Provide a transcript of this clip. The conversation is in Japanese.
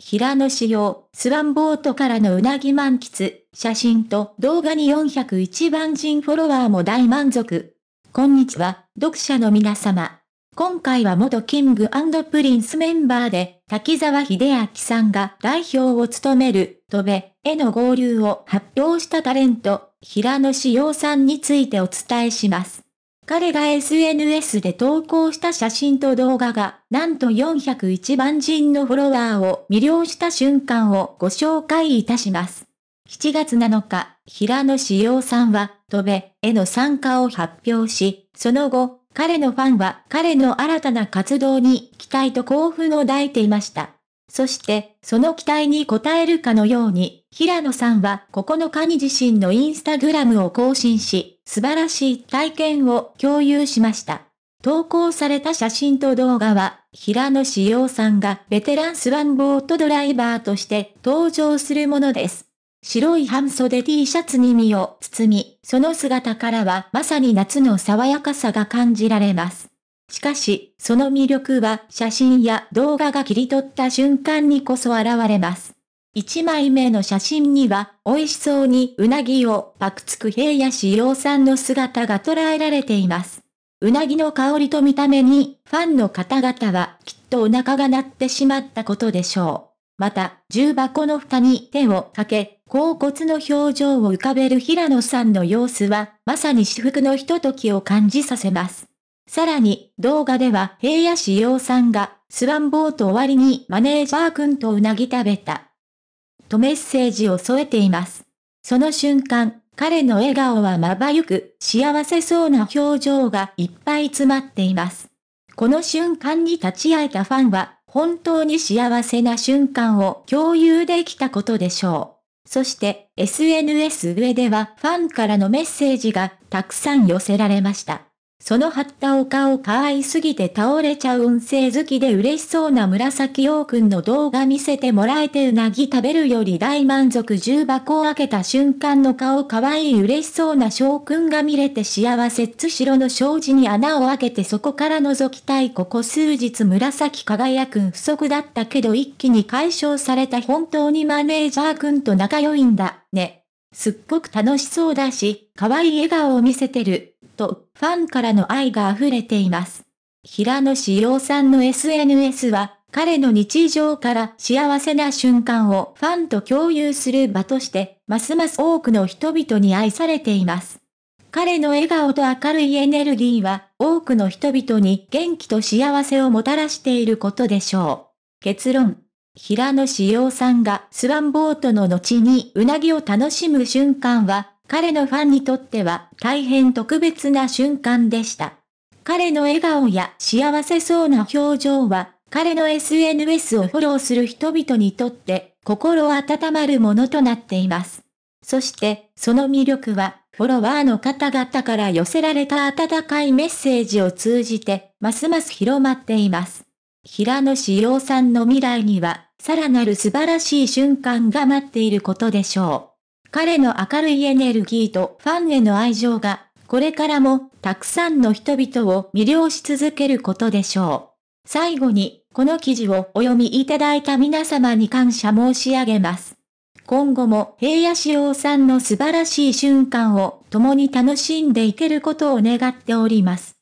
平野紫耀、スワンボートからのうなぎ満喫、写真と動画に401万人フォロワーも大満足。こんにちは、読者の皆様。今回は元キングプリンスメンバーで、滝沢秀明さんが代表を務める、戸部への合流を発表したタレント、平野紫耀さんについてお伝えします。彼が SNS で投稿した写真と動画が、なんと401万人のフォロワーを魅了した瞬間をご紹介いたします。7月7日、平野志陽さんは、飛べ、への参加を発表し、その後、彼のファンは彼の新たな活動に期待と興奮を抱いていました。そして、その期待に応えるかのように、平野さんは9日に自身のインスタグラムを更新し、素晴らしい体験を共有しました。投稿された写真と動画は、平野志耀さんがベテランスワンボートドライバーとして登場するものです。白い半袖 T シャツに身を包み、その姿からはまさに夏の爽やかさが感じられます。しかし、その魅力は写真や動画が切り取った瞬間にこそ現れます。1枚目の写真には、美味しそうにうなぎをパクつく平野志陽さんの姿が捉えられています。うなぎの香りと見た目に、ファンの方々はきっとお腹が鳴ってしまったことでしょう。また、重箱の蓋に手をかけ、甲骨の表情を浮かべる平野さんの様子は、まさに至福のひとときを感じさせます。さらに、動画では平野志陽さんが、スワンボート終わりにマネージャー君とうなぎ食べた。とメッセージを添えています。その瞬間、彼の笑顔はまばゆく、幸せそうな表情がいっぱい詰まっています。この瞬間に立ち会えたファンは、本当に幸せな瞬間を共有できたことでしょう。そして、SNS 上ではファンからのメッセージがたくさん寄せられました。その張ったお顔可愛すぎて倒れちゃう運勢好きで嬉しそうな紫陽んの動画見せてもらえてうなぎ食べるより大満足重箱を開けた瞬間の顔可愛い嬉しそうな翔んが見れて幸せつしろの障子に穴を開けてそこから覗きたいここ数日紫輝くん不足だったけど一気に解消された本当にマネージャーくんと仲良いんだね。すっごく楽しそうだし、可愛い笑顔を見せてる。と、ファンからの愛が溢れています。平野志陽さんの SNS は、彼の日常から幸せな瞬間をファンと共有する場として、ますます多くの人々に愛されています。彼の笑顔と明るいエネルギーは、多くの人々に元気と幸せをもたらしていることでしょう。結論。平野志陽さんがスワンボートの後にうなぎを楽しむ瞬間は、彼のファンにとっては大変特別な瞬間でした。彼の笑顔や幸せそうな表情は、彼の SNS をフォローする人々にとって心温まるものとなっています。そして、その魅力は、フォロワーの方々から寄せられた温かいメッセージを通じて、ますます広まっています。平野志耀さんの未来には、さらなる素晴らしい瞬間が待っていることでしょう。彼の明るいエネルギーとファンへの愛情が、これからも、たくさんの人々を魅了し続けることでしょう。最後に、この記事をお読みいただいた皆様に感謝申し上げます。今後も平野志耀さんの素晴らしい瞬間を共に楽しんでいけることを願っております。